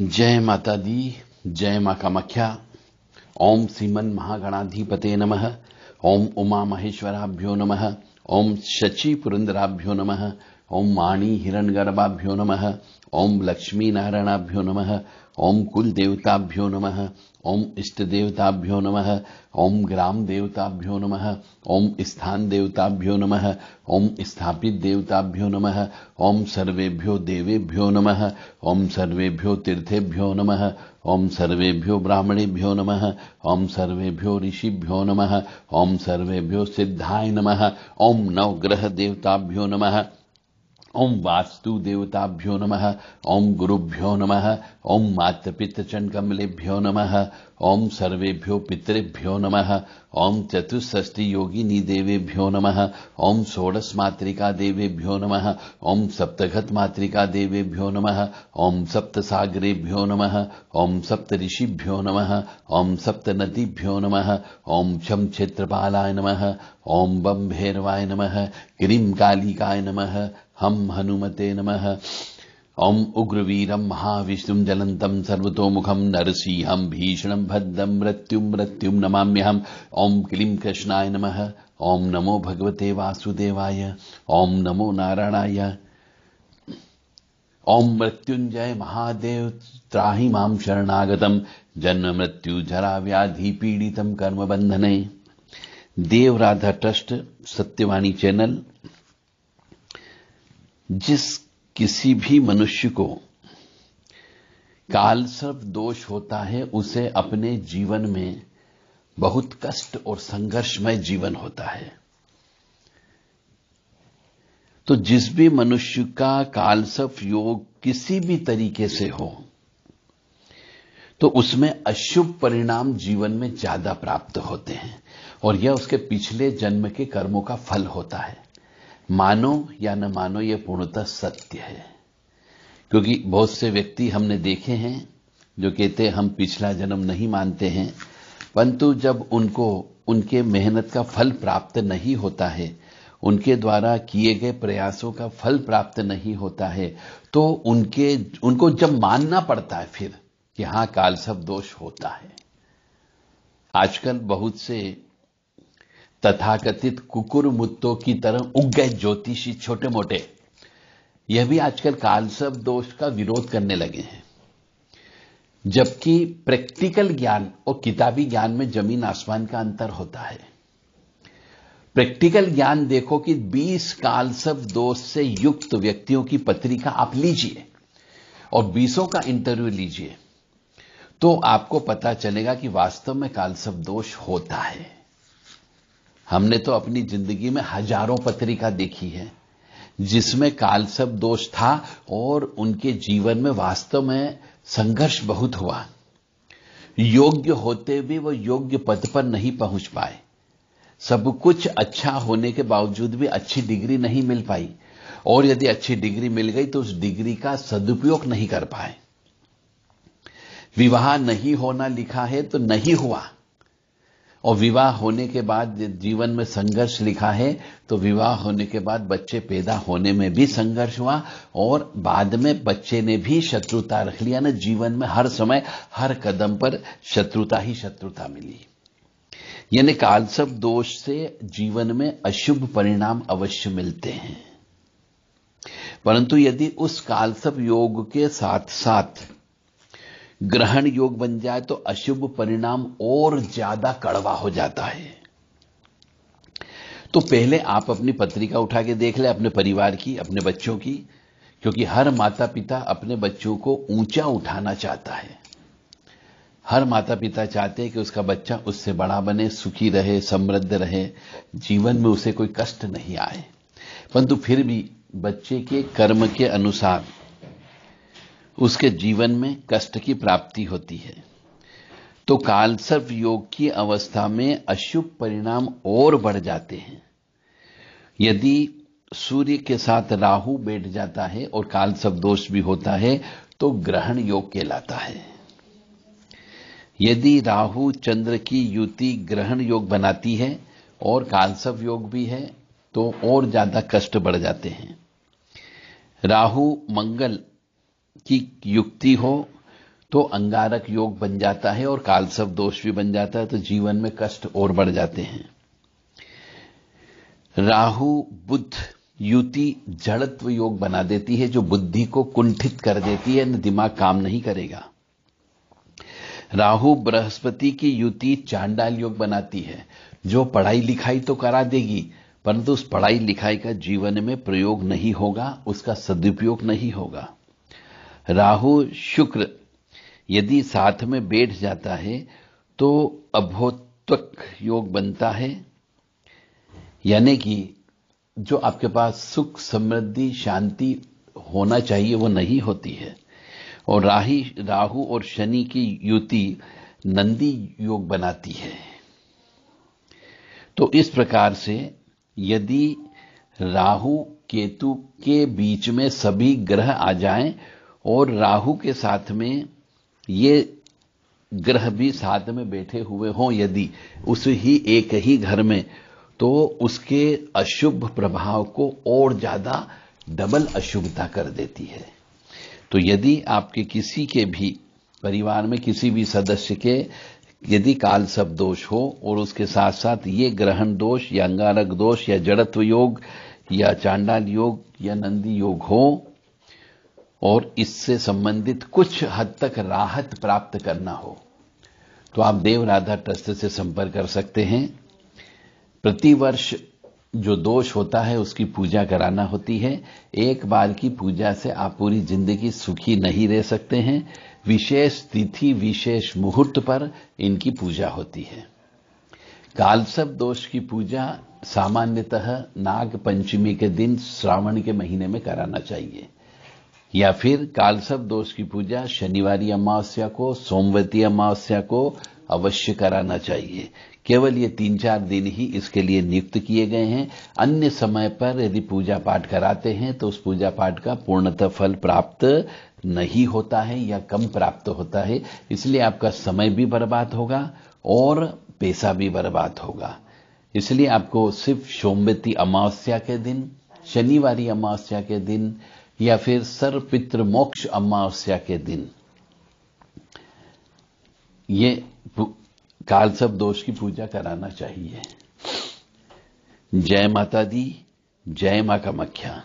जय माता दी जय मां कामाख्या ओम सीमन महागणाधिपते नम ओम उमा महेश्वराभ्यो नम ओम शचि पुरंदराभ्यो नम ओम वाणी हिरण गर्भाभ्यो नम ओम लक्ष्मी नारायणाभ्यो नम ओम कुल देवताभ्यो नम ओम इष्ट देवताभ्यो नम ओम ग्राम देवताभ्यो नम ओम स्थान देवताभ्यो नम ओम स्थापित देवताभ्यो नम ओम सर्वेभ्यो देवेभ्यो नम ओम सर्वेभ्यो तीर्थेभ्यो नम ओम सर्वेभ्यो ब्राह्मणेभ्यो नम ओम सर्वेभ्यो ऋषिभ्यो नम ओम सर्वेभ्यो सिद्धाय नम ओम नवग्रह देवताभ्यो नमः ओम वास्तु देवताभ्यो नम ओं गुरुभ्यो नम ओं मात्र नम कमलेभ्यो सर्वेभ्यो पितृभ्यो नम ओं चतुष्षष्टि योगिनी देवेभ्यो नम ओं षोडश नम देवेभ्यो नमः नम ओं मातृका देवेभ्यो ओं ओम सप्त सागरेभ्यो नमः नम सप्त ऋषिभ्यो नम ओं सप्त नदीभ्यो नमः ओम शम क्षेत्रपालाय नम ओं बंभेरवाय नम गिरी कालिकाय नम हम हनुमते नमः ॐ महाविष्णु महाविष्णुं ज्वलन्तं सर्वतोमुखं नरसिंहं भीषण भद्रम मृत्यु मृत्युम नमाम्यहम ओं क्लीम कृष्णाय नमः ओं नमो भगवते वासुदेवाय ओम नमो नारायणाय ओं मृत्युंजय महादेव त्राही मां शरणागतं जन्म मृत्यु जरा व्याधि पीडितं कर्मबन्धने देव ट्रस्ट सत्यवाणी चैनल जिस किसी भी मनुष्य को काल सर्व दोष होता है उसे अपने जीवन में बहुत कष्ट और संघर्षमय जीवन होता है तो जिस भी मनुष्य का कालसफ योग किसी भी तरीके से हो तो उसमें अशुभ परिणाम जीवन में ज्यादा प्राप्त होते हैं और यह उसके पिछले जन्म के कर्मों का फल होता है मानो या न मानो यह पूर्णतः सत्य है क्योंकि बहुत से व्यक्ति हमने देखे हैं जो कहते हम पिछला जन्म नहीं मानते हैं परंतु जब उनको उनके मेहनत का फल प्राप्त नहीं होता है उनके द्वारा किए गए प्रयासों का फल प्राप्त नहीं होता है तो उनके उनको जब मानना पड़ता है फिर कि हां काल सब दोष होता है आजकल बहुत से तथाकथित कुकुर मुत्तों की तरह उग गए ज्योतिषी छोटे मोटे यह भी आजकल कालसव दोष का विरोध करने लगे हैं जबकि प्रैक्टिकल ज्ञान और किताबी ज्ञान में जमीन आसमान का अंतर होता है प्रैक्टिकल ज्ञान देखो कि 20 कालसव दोष से युक्त व्यक्तियों की पत्रिका आप लीजिए और 20 का इंटरव्यू लीजिए तो आपको पता चलेगा कि वास्तव में कालसव दोष होता है हमने तो अपनी जिंदगी में हजारों पत्रिका देखी है जिसमें कालसब दोष था और उनके जीवन में वास्तव में संघर्ष बहुत हुआ योग्य होते भी वो योग्य पद पर नहीं पहुंच पाए सब कुछ अच्छा होने के बावजूद भी अच्छी डिग्री नहीं मिल पाई और यदि अच्छी डिग्री मिल गई तो उस डिग्री का सदुपयोग नहीं कर पाए विवाह नहीं होना लिखा है तो नहीं हुआ और विवाह होने के बाद जीवन में संघर्ष लिखा है तो विवाह होने के बाद बच्चे पैदा होने में भी संघर्ष हुआ और बाद में बच्चे ने भी शत्रुता रख लिया ना जीवन में हर समय हर कदम पर शत्रुता ही शत्रुता मिली यानी कालसव दोष से जीवन में अशुभ परिणाम अवश्य मिलते हैं परंतु यदि उस कालसव योग के साथ साथ ग्रहण योग बन जाए तो अशुभ परिणाम और ज्यादा कड़वा हो जाता है तो पहले आप अपनी पत्रिका उठा के देख ले अपने परिवार की अपने बच्चों की क्योंकि हर माता पिता अपने बच्चों को ऊंचा उठाना चाहता है हर माता पिता चाहते हैं कि उसका बच्चा उससे बड़ा बने सुखी रहे समृद्ध रहे जीवन में उसे कोई कष्ट नहीं आए परंतु फिर भी बच्चे के कर्म के अनुसार उसके जीवन में कष्ट की प्राप्ति होती है तो कालसर्प योग की अवस्था में अशुभ परिणाम और बढ़ जाते हैं यदि सूर्य के साथ राहु बैठ जाता है और कालसर्प दोष भी होता है तो ग्रहण योग कहलाता है यदि राहु चंद्र की युति ग्रहण योग बनाती है और कालसव योग भी है तो और ज्यादा कष्ट बढ़ जाते हैं राहु मंगल की युक्ति हो तो अंगारक योग बन जाता है और कालसव दोष भी बन जाता है तो जीवन में कष्ट और बढ़ जाते हैं राहु बुद्ध युति जड़त्व योग बना देती है जो बुद्धि को कुंठित कर देती है दिमाग काम नहीं करेगा राहु बृहस्पति की युति चांडाल योग बनाती है जो पढ़ाई लिखाई तो करा देगी परंतु उस पढ़ाई लिखाई का जीवन में प्रयोग नहीं होगा उसका सदुपयोग नहीं होगा राहु शुक्र यदि साथ में बैठ जाता है तो अभोत्वक योग बनता है यानी कि जो आपके पास सुख समृद्धि शांति होना चाहिए वो नहीं होती है और राही राहु और शनि की युति नंदी योग बनाती है तो इस प्रकार से यदि राहु केतु के बीच में सभी ग्रह आ जाएं और राहु के साथ में ये ग्रह भी साथ में बैठे हुए हों यदि उस ही एक ही घर में तो उसके अशुभ प्रभाव को और ज्यादा डबल अशुभता कर देती है तो यदि आपके किसी के भी परिवार में किसी भी सदस्य के यदि काल सब दोष हो और उसके साथ साथ ये ग्रहण दोष या अंगारक दोष या जड़त्व योग या चांडाल योग या नंदी योग हो और इससे संबंधित कुछ हद तक राहत प्राप्त करना हो तो आप देव राधा ट्रस्ट से संपर्क कर सकते हैं प्रतिवर्ष जो दोष होता है उसकी पूजा कराना होती है एक बार की पूजा से आप पूरी जिंदगी सुखी नहीं रह सकते हैं विशेष तिथि विशेष मुहूर्त पर इनकी पूजा होती है कालसव दोष की पूजा सामान्यतः नाग पंचमी के दिन श्रावण के महीने में कराना चाहिए या फिर कालसव दोष की पूजा शनिवार अमावस्या को सोमवती अमावस्या को अवश्य कराना चाहिए केवल ये तीन चार दिन ही इसके लिए नियुक्त किए गए हैं अन्य समय पर यदि पूजा पाठ कराते हैं तो उस पूजा पाठ का पूर्णतः फल प्राप्त नहीं होता है या कम प्राप्त होता है इसलिए आपका समय भी बर्बाद होगा और पैसा भी बर्बाद होगा इसलिए आपको सिर्फ सोमवती अमावस्या के दिन शनिवार अमावस्या के दिन या फिर सर पित्र मोक्ष अमावस्या के दिन ये काल सब दोष की पूजा कराना चाहिए जय माता दी जय मां का मख्या